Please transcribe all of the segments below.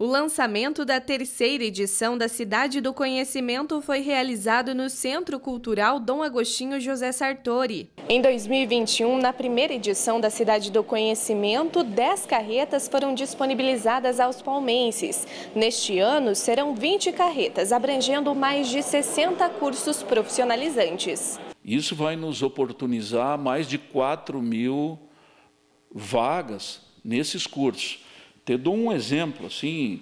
O lançamento da terceira edição da Cidade do Conhecimento foi realizado no Centro Cultural Dom Agostinho José Sartori. Em 2021, na primeira edição da Cidade do Conhecimento, 10 carretas foram disponibilizadas aos palmenses. Neste ano, serão 20 carretas, abrangendo mais de 60 cursos profissionalizantes. Isso vai nos oportunizar mais de 4 mil vagas nesses cursos te dou um exemplo, assim,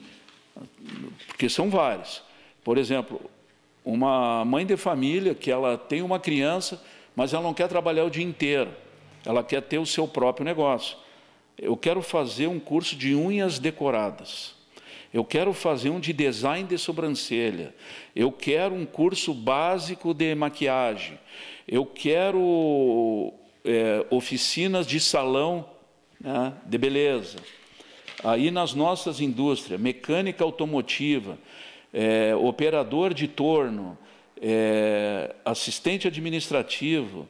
porque são vários. Por exemplo, uma mãe de família que ela tem uma criança, mas ela não quer trabalhar o dia inteiro. Ela quer ter o seu próprio negócio. Eu quero fazer um curso de unhas decoradas. Eu quero fazer um de design de sobrancelha. Eu quero um curso básico de maquiagem. Eu quero é, oficinas de salão né, de beleza. Aí nas nossas indústrias, mecânica automotiva, é, operador de torno, é, assistente administrativo,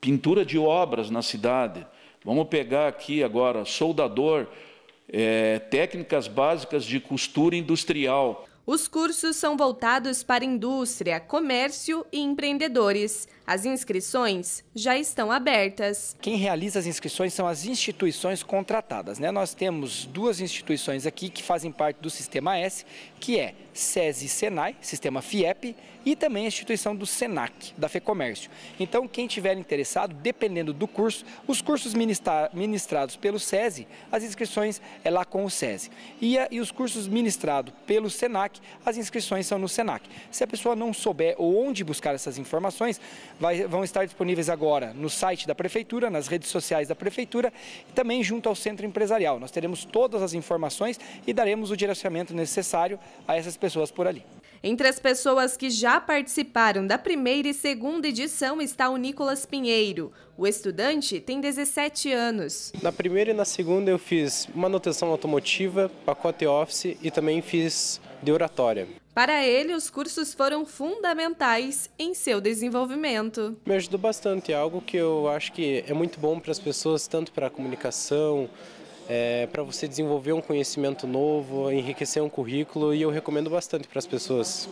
pintura de obras na cidade. Vamos pegar aqui agora soldador, é, técnicas básicas de costura industrial. Os cursos são voltados para indústria, comércio e empreendedores. As inscrições já estão abertas. Quem realiza as inscrições são as instituições contratadas. Né? Nós temos duas instituições aqui que fazem parte do Sistema S, que é SESI Senai, Sistema FIEP, e também a instituição do SENAC, da FEComércio. Então, quem tiver interessado, dependendo do curso, os cursos ministrados pelo SESI, as inscrições é lá com o SESI. E, e os cursos ministrados pelo SENAC, SENAC. As inscrições são no SENAC. Se a pessoa não souber onde buscar essas informações, vai, vão estar disponíveis agora no site da Prefeitura, nas redes sociais da Prefeitura e também junto ao Centro Empresarial. Nós teremos todas as informações e daremos o direcionamento necessário a essas pessoas por ali. Entre as pessoas que já participaram da primeira e segunda edição está o Nicolas Pinheiro. O estudante tem 17 anos. Na primeira e na segunda eu fiz manutenção automotiva, pacote office e também fiz de oratória. Para ele, os cursos foram fundamentais em seu desenvolvimento. Me ajudou bastante, é algo que eu acho que é muito bom para as pessoas, tanto para a comunicação, é, para você desenvolver um conhecimento novo, enriquecer um currículo e eu recomendo bastante para as pessoas.